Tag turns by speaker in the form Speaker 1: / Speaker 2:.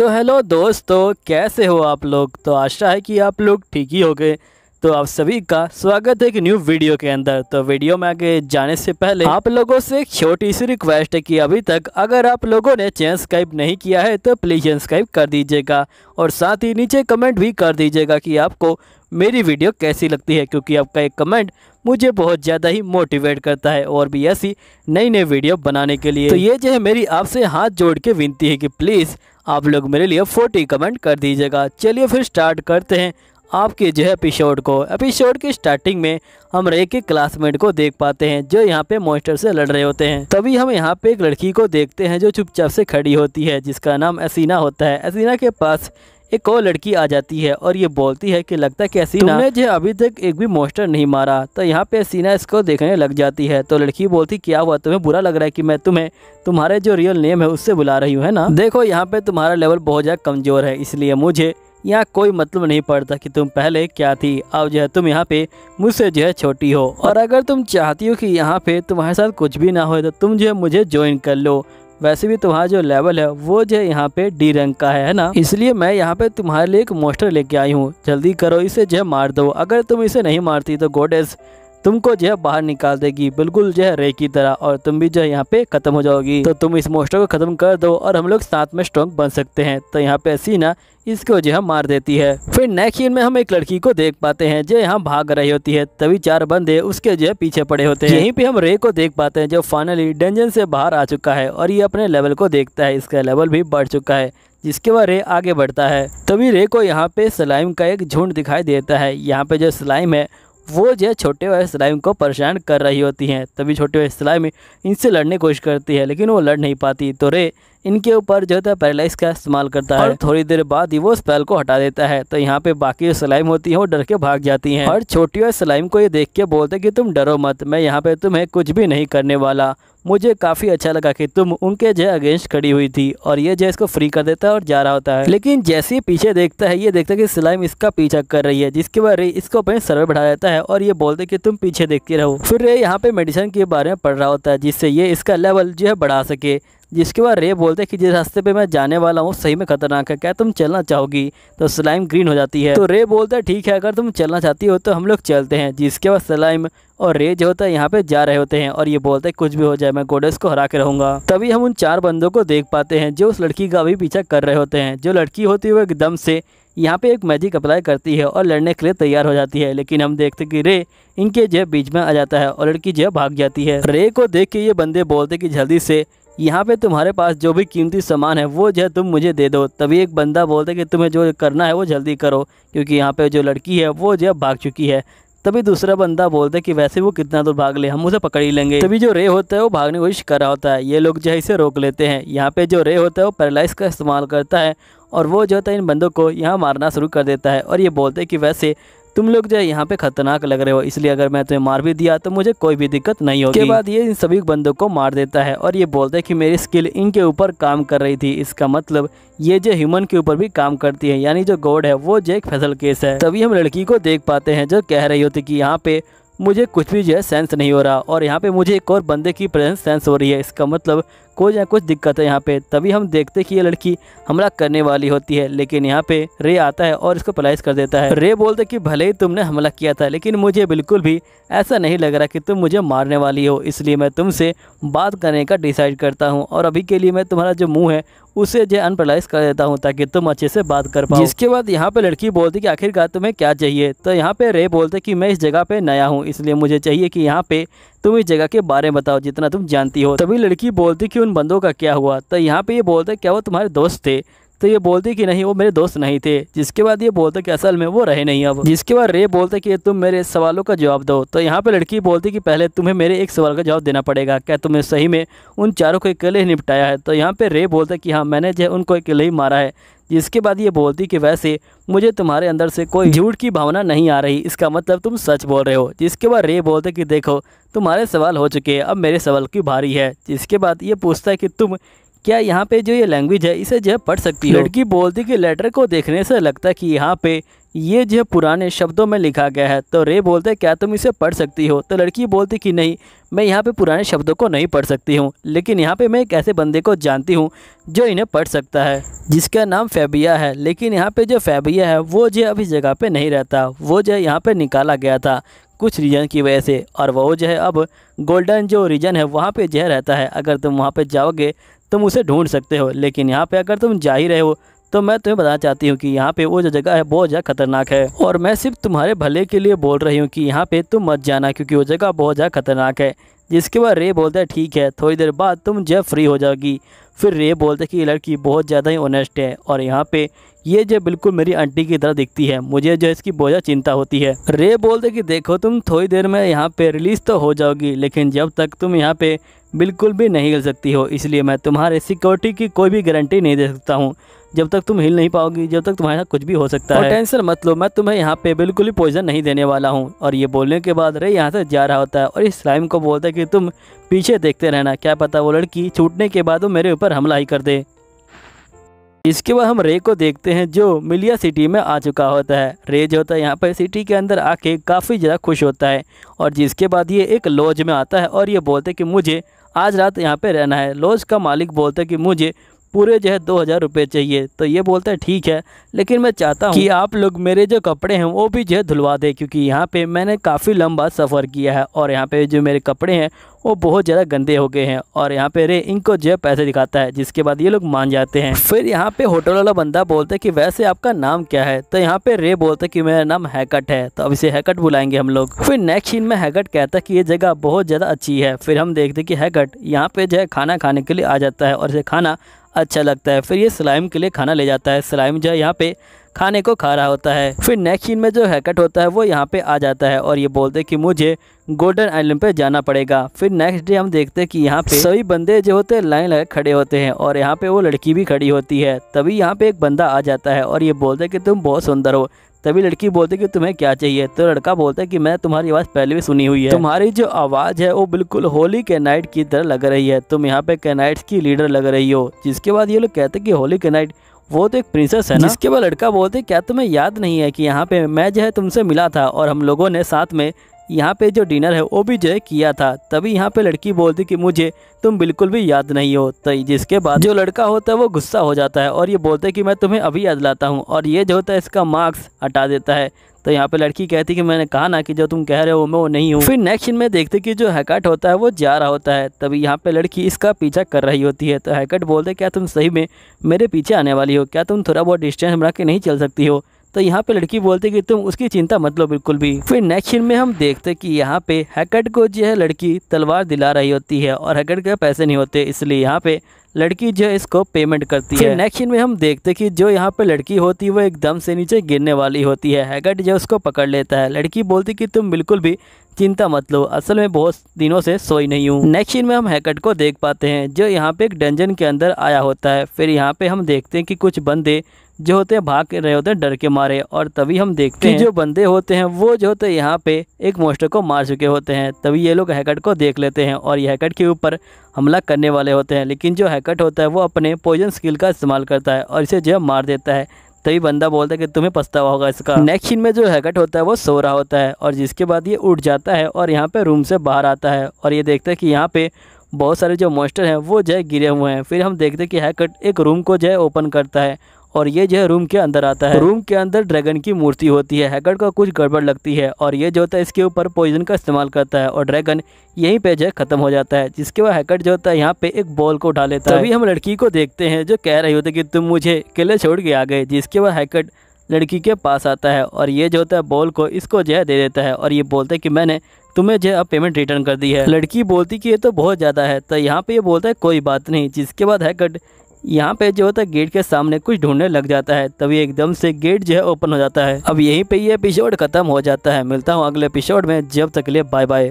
Speaker 1: तो हेलो दोस्तों कैसे हो आप लोग तो आशा है कि आप लोग ठीक ही हो गए तो आप सभी का स्वागत है एक न्यू वीडियो के अंदर तो वीडियो में आगे जाने से पहले आप लोगों से एक छोटी सी रिक्वेस्ट है कि अभी तक अगर आप लोगों ने चैन नहीं किया है तो प्लीज़ सब्सक्राइब कर दीजिएगा और साथ ही नीचे कमेंट भी कर दीजिएगा कि आपको मेरी वीडियो कैसी लगती है क्योंकि आपका एक कमेंट मुझे बहुत ज़्यादा ही मोटिवेट करता है और भी ऐसी नई नई वीडियो बनाने के लिए तो ये जो है मेरी आपसे हाथ जोड़ के विनती है कि प्लीज़ आप लोग मेरे लिए फोर्टी कमेंट कर दीजिएगा चलिए फिर स्टार्ट करते हैं आपके जो है एपिसोड को एपिसोड की स्टार्टिंग में हम रे के क्लासमेट को देख पाते हैं जो यहाँ पे मोस्टर से लड़ रहे होते हैं तभी हम यहाँ पे एक लड़की को देखते हैं जो चुपचाप से खड़ी होती है जिसका नाम असीना होता है असीना के पास एक और लड़की आ जाती है और ये बोलती है कि लगता है कि तुमने जो अभी तक एक भी मोस्टर नहीं मारा तो यहाँ पे सीना इसको देखने लग जाती है तो लड़की बोलती क्या हुआ तुम्हें बुरा लग रहा है कि मैं तुम्हें तुम्हारे जो रियल नेम है उससे बुला रही हूँ है ना देखो यहाँ पे तुम्हारा लेवल बहुत ज़्यादा कमज़ोर है इसलिए मुझे यहाँ कोई मतलब नहीं पड़ता कि तुम पहले क्या थी अब जो है तुम यहाँ पे मुझसे जो है छोटी हो और अगर तुम चाहती हो कि यहाँ पे तुम्हारे साथ कुछ भी ना हो तो तुम जो है मुझे ज्वाइन कर लो वैसे भी तुम्हारा जो लेवल है वो जो है यहाँ पे डी रैंक का है ना इसलिए मैं यहाँ पे तुम्हारे लिए एक मोस्टर लेके आई हूँ जल्दी करो इसे जो मार दो अगर तुम इसे नहीं मारती तो गोडेस तुमको जो है बाहर निकाल देगी बिल्कुल जो है रे की तरह और तुम भी जो है यहाँ पे खत्म हो जाओगी तो तुम इस मोस्टर को खत्म कर दो और हम लोग साथ में स्ट्रॉन्ग बन सकते हैं तो यहाँ पे सीना इसको जो है मार देती है फिर नेक्स्ट में हम एक लड़की को देख पाते हैं जो यहाँ भाग रही होती है तभी चार बंदे उसके जो है पीछे पड़े होते हैं यहीं पे हम रे को देख पाते हैं जो फाइनली डेंजन से बाहर आ चुका है और ये अपने लेवल को देखता है इसका लेवल भी बढ़ चुका है जिसके बाद रे आगे बढ़ता है तभी रे को यहाँ पे सलाइम का एक झुंड दिखाई देता है यहाँ पे जो सलाइम है वो जो है छोटे वाले स्लाइम को परेशान कर रही होती हैं तभी छोटे वाले स्लाइम इनसे लड़ने की कोशिश करती है लेकिन वो लड़ नहीं पाती तो रे इनके ऊपर जो है पैरालाइज तो का इस्तेमाल करता है थोड़ी देर बाद ही वो स्पेल को हटा देता है तो यहाँ पे बाकी जो सलाइम होती है वो डर के भाग जाती है और छोटी और सलाइम को ये देख के बोलते कि तुम डरो मत मैं यहाँ पे तुम्हें कुछ भी नहीं करने वाला मुझे काफ़ी अच्छा लगा कि तुम उनके जय अगेंस्ट खड़ी हुई थी और ये जय इसको फ्री कर देता है और जा रहा होता है लेकिन जैसे ही पीछे देखता है ये देखता है कि सलाइम इसका पीछा कर रही है जिसके बाद इसको अपने सर बढ़ा देता है और ये बोलते कि तुम पीछे देखती रहो फिर रे यहाँ पे मेडिसिन के बारे में पढ़ रहा होता है जिससे ये इसका लेवल जो है बढ़ा सके जिसके बाद रे बोलते हैं कि जिस रास्ते पे मैं जाने वाला हूँ सही में खतरनाक है क्या तुम चलना चाहोगी तो स्लाइम ग्रीन हो जाती है तो रे बोलता है ठीक है अगर तुम चलना चाहती हो तो हम लोग चलते हैं जिसके बाद स्लाइम और रे जो होता है यहाँ पे जा रहे होते हैं और ये बोलते हैं कुछ भी हो जाए मैं गोडेस को हरा के रहूँगा तभी हम उन चार बंदों को देख पाते हैं जो उस लड़की का भी पीछा कर रहे होते हैं जो लड़की होती है वो एकदम से यहाँ पे एक मैजिक अप्लाई करती है और लड़ने के लिए तैयार हो जाती है लेकिन हम देखते कि रे इनके जो बीच में आ जाता है और लड़की जो भाग जाती है रे को देख के ये बंदे बोलते कि जल्दी से यहाँ पे तुम्हारे पास जो भी कीमती सामान है वो जो है तुम मुझे दे दो तभी एक बंदा बोलता है कि तुम्हें जो करना है वो जल्दी करो क्योंकि यहाँ पे जो लड़की है वो जो है भाग चुकी है तभी दूसरा बंदा बोलता है कि वैसे वो कितना दूर भाग ले हम उसे पकड़ ही लेंगे तभी जो रे होता है वो भागने की कोशिश कर रहा होता है ये लोग जो है इसे रोक लेते हैं यहाँ पे जो रे होता है वो पैरालाइज का इस्तेमाल करता है और वो जो होता है इन बंदों को यहाँ मारना शुरू कर देता है और ये बोलते हैं कि वैसे तुम लोग जो है यहाँ पे खतरनाक लग रहे हो इसलिए अगर मैं तुम्हें मार भी दिया तो मुझे कोई भी दिक्कत नहीं होगी के बाद ये इन सभी बंदों को मार देता है और ये बोलते है कि मेरी स्किल इनके ऊपर काम कर रही थी इसका मतलब ये जो ह्यूमन के ऊपर भी काम करती है यानी जो गॉड है वो जो एक फैसल केस है तभी हम लड़की को देख पाते हैं जो कह रही होती की यहाँ पे मुझे कुछ भी जो है सेंस नहीं हो रहा और यहाँ पे मुझे एक और बंदे की प्रेजेंस सेंस हो रही है इसका मतलब कोई ना कुछ दिक्कत है यहाँ पे तभी हम देखते कि ये लड़की हमला करने वाली होती है लेकिन यहाँ पे रे आता है और इसको पलाइस कर देता है रे बोलते कि भले ही तुमने हमला किया था लेकिन मुझे बिल्कुल भी ऐसा नहीं लग रहा कि तुम मुझे मारने वाली हो इसलिए मैं तुमसे बात करने का डिसाइड करता हूँ और अभी के लिए मैं तुम्हारा जो मुँह है उसे जो अनपलाइज कर देता हूँ ताकि तुम अच्छे से बात कर पाओ इसके बाद यहाँ पे लड़की बोलती कि आखिरकार तुम्हें क्या चाहिए तो यहाँ पे रे बोलते कि मैं इस जगह पे नया हूँ इसलिए मुझे चाहिए कि यहाँ पे तुम इस जगह के बारे में बताओ जितना तुम जानती हो तभी लड़की बोलती कि उन बंदों का क्या हुआ तो यहाँ पे ये बोलते क्या वो तुम्हारे दोस्त थे तो ये बोलती कि नहीं वो मेरे दोस्त नहीं थे जिसके बाद ये बोलते कि असल में वो रहे नहीं अब जिसके बाद रे बोलते कि तुम मेरे सवालों का जवाब दो तो यहाँ पे लड़की बोलती कि पहले तुम्हें मेरे एक सवाल का जवाब देना पड़ेगा क्या तुमने सही में उन चारों को अकेले ही निपटाया है तो यहाँ पे रे बोलते कि हाँ मैंने जो है उनको अकेले ही मारा है जिसके बाद ये बोलती कि वैसे मुझे तुम्हारे अंदर से कोई झूठ की भावना नहीं आ रही इसका मतलब तुम सच बोल रहे हो जिसके बाद रे बोलते कि देखो तुम्हारे सवाल हो चुके हैं अब मेरे सवाल की भारी है जिसके बाद ये पूछता है कि तुम क्या यहाँ पे जो ये लैंग्वेज है इसे जो है पढ़ सकती है लड़की बोलती कि लेटर को देखने से लगता कि यहाँ पे ये जो है पुराने शब्दों में लिखा गया है तो रे बोलते क्या तुम इसे पढ़ सकती हो तो लड़की बोलती कि नहीं मैं यहाँ पे पुराने शब्दों को नहीं पढ़ सकती हूँ लेकिन यहाँ पे मैं एक ऐसे बंदे को जानती हूँ जो इन्हें पढ़ सकता है जिसका नाम फैबिया है लेकिन यहाँ पे जो फैबिया है वो जो अब इस जगह पर नहीं रहता वो जो यहाँ पर निकाला गया था कुछ रीजन की वजह से और वो जो है अब गोल्डन जो रीजन है वहाँ पे जो रहता है अगर तुम वहाँ पे जाओगे तुम उसे ढूंढ सकते हो लेकिन यहाँ पे अगर तुम जा ही रहे हो तो मैं तुम्हें बताना चाहती हूँ कि यहाँ पे वो जो जगह है बहुत ज़्यादा खतरनाक है और मैं सिर्फ तुम्हारे भले के लिए बोल रही हूँ कि यहाँ पे तुम मत जाना क्योंकि वो जगह बहुत ज़्यादा खतरनाक है जिसके बाद रे बोलता है ठीक है थोड़ी देर बाद तुम जब फ्री हो जाओगी फिर रे बोलता है कि ये लड़की बहुत ज़्यादा ही ऑनेस्ट है और यहाँ पे ये जो बिल्कुल मेरी आंटी की तरह दिखती है मुझे जो इसकी बहुत ज़्यादा चिंता होती है रे बोलते कि देखो तुम थोड़ी देर में यहाँ पे रिलीज़ तो हो जाओगी लेकिन जब तक तुम यहाँ पे बिल्कुल भी नहीं हिल सकती हो इसलिए मैं तुम्हारे सिक्योरिटी की कोई भी गारंटी नहीं दे सकता हूँ जब तक तुम हिल नहीं पाओगी जब तक तुम्हारे साथ कुछ भी हो सकता है टेंशन मत लो मैं तुम्हें यहाँ पे बिल्कुल भी पॉइजन नहीं देने वाला हूँ और ये बोलने के बाद रे यहाँ से जा रहा होता है और इस स्लाइम को बोलता है कि तुम पीछे देखते रहना क्या पता वो लड़की छूटने के बाद वो मेरे ऊपर हमला ही कर दे इसके बाद हम रे को देखते हैं जो मिलिया सिटी में आ चुका होता है रे जो होता है यहाँ पर सिटी के अंदर आके काफ़ी ज़्यादा खुश होता है और जिसके बाद ये एक लॉज में आता है और ये बोलते कि मुझे आज रात यहाँ पे रहना है लॉज का मालिक बोलता है कि मुझे पूरे जो है दो हज़ार रुपये चाहिए तो ये बोलता है ठीक है लेकिन मैं चाहता हूँ कि आप लोग मेरे जो कपड़े हैं वो भी जो है धुलवा दें क्योंकि यहाँ पे मैंने काफ़ी लंबा सफ़र किया है और यहाँ पे जो मेरे कपड़े हैं वो बहुत ज़्यादा गंदे हो गए हैं और यहाँ पे रे इनको जो है पैसे दिखाता है जिसके बाद ये लोग मान जाते हैं फिर यहाँ पे होटल वाला बंदा बोलता है कि वैसे आपका नाम क्या है तो यहाँ पे रे बोलता है कि मेरा नाम हैकट है तो अब इसे हैकट बुलाएंगे हम लोग फिर नेक्स्ट इन में हैकट कहता है कि ये जगह बहुत ज़्यादा अच्छी है फिर हम देखते कि हैकट यहाँ पे जो है खाना खाने के लिए आ जाता है और इसे खाना अच्छा लगता है फिर ये स्लाइम के लिए खाना ले जाता है स्लाइम जो है यहाँ पे खाने को खा रहा होता है फिर नेक्स्ट सीन में जो हैकट होता है वो यहाँ पे आ जाता है और ये बोलते हैं कि मुझे गोल्डन आइलैंड पे जाना पड़ेगा फिर नेक्स्ट डे हम देखते हैं कि यहाँ पे सभी बंदे जो होते हैं लाइन लगा खड़े होते हैं और यहाँ पे वो लड़की भी खड़ी होती है तभी यहाँ पे एक बंदा आ जाता है और ये बोलते है कि तुम बहुत सुंदर हो तभी लड़की बोलती कि तुम्हें क्या चाहिए तो लड़का बोलता है कि मैं तुम्हारी आवाज़ पहले भी सुनी हुई है तुम्हारी जो आवाज़ है वो बिल्कुल होली के नाइट की तरह लग रही है तुम यहाँ पे कैनाइट की लीडर लग रही हो जिसके बाद ये लोग कहते हैं कि होली नाइट वो तो एक प्रिंसेस है ना जिसके बाद लड़का बोलते क्या तुम्हें याद नहीं है कि यहाँ पे मैं जो है तुमसे मिला था और हम लोगों ने साथ में यहाँ पे जो डिनर है वो भी जो किया था तभी यहाँ पे लड़की बोलती कि मुझे तुम बिल्कुल भी याद नहीं हो तो जिसके बाद जो लड़का होता है वो गुस्सा हो जाता है और ये बोलते कि मैं तुम्हें अभी याद लाता हूँ और ये जो होता है इसका मार्क्स हटा देता है तो यहाँ पे लड़की कहती कि मैंने कहा ना कि जो तुम कह रहे हो मैं वो नहीं हूँ फिर नेक्स्ट में देखते कि जो हैकट होता है वो जा रहा होता है तभी यहाँ पे लड़की इसका पीछा कर रही होती है तो हैकट बोलते क्या तुम सही में मेरे पीछे आने वाली हो क्या तुम थोड़ा बहुत डिस्टेंस बना के नहीं चल सकती हो तो यहाँ पे लड़की बोलते कि तुम उसकी चिंता मत लो बिल्कुल भी फिर नेक्स्ट सीन में हम देखते कि यहाँ पे हैकट को जो है लड़की तलवार दिला रही होती है और हैकट के पैसे नहीं होते इसलिए यहाँ पे लड़की जो है इसको पेमेंट करती है नेक्स्ट सीन में हम देखते कि जो यहाँ पे लड़की होती है वो एकदम से नीचे गिरने वाली होती है हैकट जो उसको पकड़ लेता है लड़की बोलती कि तुम बिल्कुल भी चिंता मत लो असल में बहुत दिनों से सोई नहीं हूँ नेक्स्ट सीन में हम हैकट को देख पाते हैं जो यहाँ पे एक डंजन के अंदर आया होता है फिर यहाँ पे हम देखते हैं कि कुछ बंदे जो होते हैं भाग रहे होते हैं डर के मारे और तभी हम देखते हैं जो बंदे होते हैं वो जो होते हैं यहाँ पे एक मोस्टर को मार चुके होते हैं तभी ये लोग हैकट को देख लेते हैं और ये हैकट के ऊपर हमला करने वाले होते हैं लेकिन जो हैकट होता है वो अपने पोजन स्किल का इस्तेमाल करता है और इसे जो है मार देता है तभी बंदा बोलता है कि तुम्हें पछतावा होगा इसका नेक्स्ट सीन में जो हैकट होता है वो सो रहा होता है और जिसके बाद ये उठ जाता है और यहाँ पे रूम से बाहर आता है और ये देखता है कि यहाँ पे बहुत सारे जो मॉन्स्टर हैं वो जो है गिरे हुए हैं फिर हम देखते हैं कि हैकट एक रूम को जो है ओपन करता है और ये जो है रूम के अंदर आता है रूम के अंदर ड्रैगन की मूर्ति होती है हैगर्ड का कुछ गड़बड़ लगती है और ये जो होता है इसके ऊपर पॉइजन का इस्तेमाल करता है और ड्रैगन यहीं पे जो है ख़त्म हो जाता है जिसके बाद हैकर जो होता है यहाँ पे एक बॉल को उठा लेता है तभी हम लड़की को देखते हैं जो कह रही होती है कि तुम मुझे किले छोड़ के आ गए जिसके बाद हैकर लड़की के पास आता है और ये जो होता है बॉल को इसको जो है दे देता है और ये बोलता है कि मैंने तुम्हें जो अब पेमेंट रिटर्न कर दी है लड़की बोलती कि ये तो बहुत ज़्यादा है तो यहाँ पे ये बोलता है कोई बात नहीं जिसके बाद हैकर यहाँ पे जो होता है तो गेट के सामने कुछ ढूंढने लग जाता है तभी एकदम से गेट जो है ओपन हो जाता है अब यहीं पे ये एपिसोड खत्म हो जाता है मिलता हूँ अगले एपिसोड में जब तक लिए बाय बाय